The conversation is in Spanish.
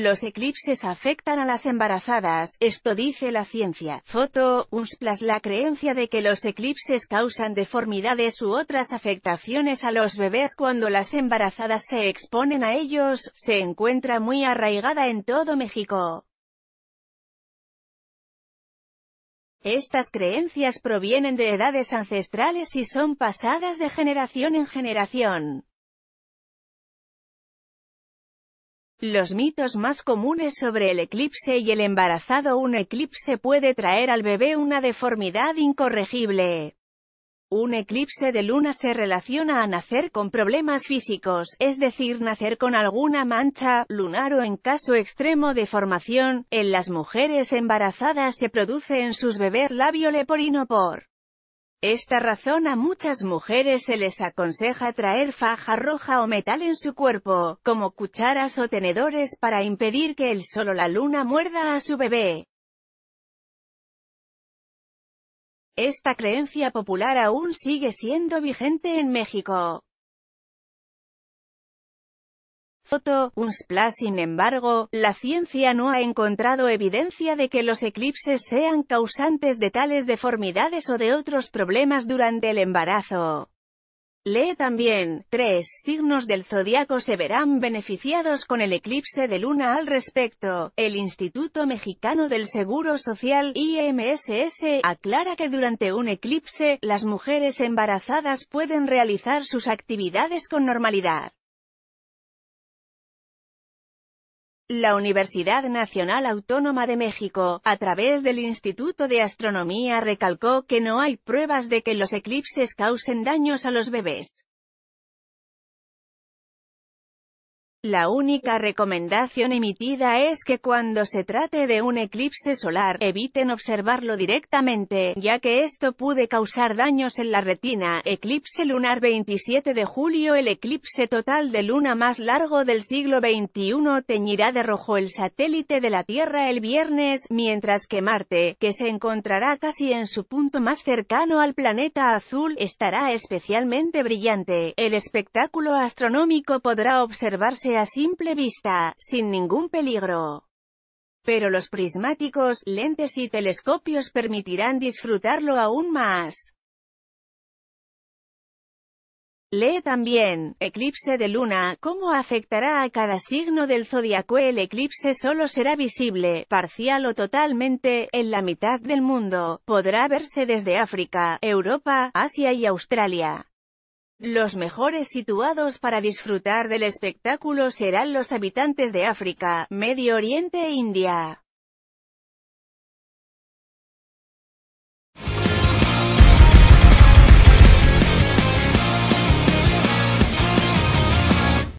Los eclipses afectan a las embarazadas, esto dice la ciencia. Foto, UNSPLAS La creencia de que los eclipses causan deformidades u otras afectaciones a los bebés cuando las embarazadas se exponen a ellos, se encuentra muy arraigada en todo México. Estas creencias provienen de edades ancestrales y son pasadas de generación en generación. Los mitos más comunes sobre el eclipse y el embarazado Un eclipse puede traer al bebé una deformidad incorregible. Un eclipse de luna se relaciona a nacer con problemas físicos, es decir, nacer con alguna mancha, lunar o en caso extremo deformación, en las mujeres embarazadas se produce en sus bebés labio leporino por esta razón a muchas mujeres se les aconseja traer faja roja o metal en su cuerpo, como cucharas o tenedores para impedir que el solo la luna muerda a su bebé. Esta creencia popular aún sigue siendo vigente en México. Foto, splash Sin embargo, la ciencia no ha encontrado evidencia de que los eclipses sean causantes de tales deformidades o de otros problemas durante el embarazo. Lee también, tres signos del zodiaco se verán beneficiados con el eclipse de luna al respecto. El Instituto Mexicano del Seguro Social, IMSS, aclara que durante un eclipse, las mujeres embarazadas pueden realizar sus actividades con normalidad. La Universidad Nacional Autónoma de México, a través del Instituto de Astronomía recalcó que no hay pruebas de que los eclipses causen daños a los bebés. La única recomendación emitida es que cuando se trate de un eclipse solar, eviten observarlo directamente, ya que esto puede causar daños en la retina. Eclipse lunar 27 de julio El eclipse total de luna más largo del siglo XXI teñirá de rojo el satélite de la Tierra el viernes, mientras que Marte, que se encontrará casi en su punto más cercano al planeta azul, estará especialmente brillante. El espectáculo astronómico podrá observarse a simple vista, sin ningún peligro. Pero los prismáticos, lentes y telescopios permitirán disfrutarlo aún más. Lee también, eclipse de luna, cómo afectará a cada signo del zodiaco el eclipse solo será visible, parcial o totalmente, en la mitad del mundo, podrá verse desde África, Europa, Asia y Australia. Los mejores situados para disfrutar del espectáculo serán los habitantes de África, Medio Oriente e India.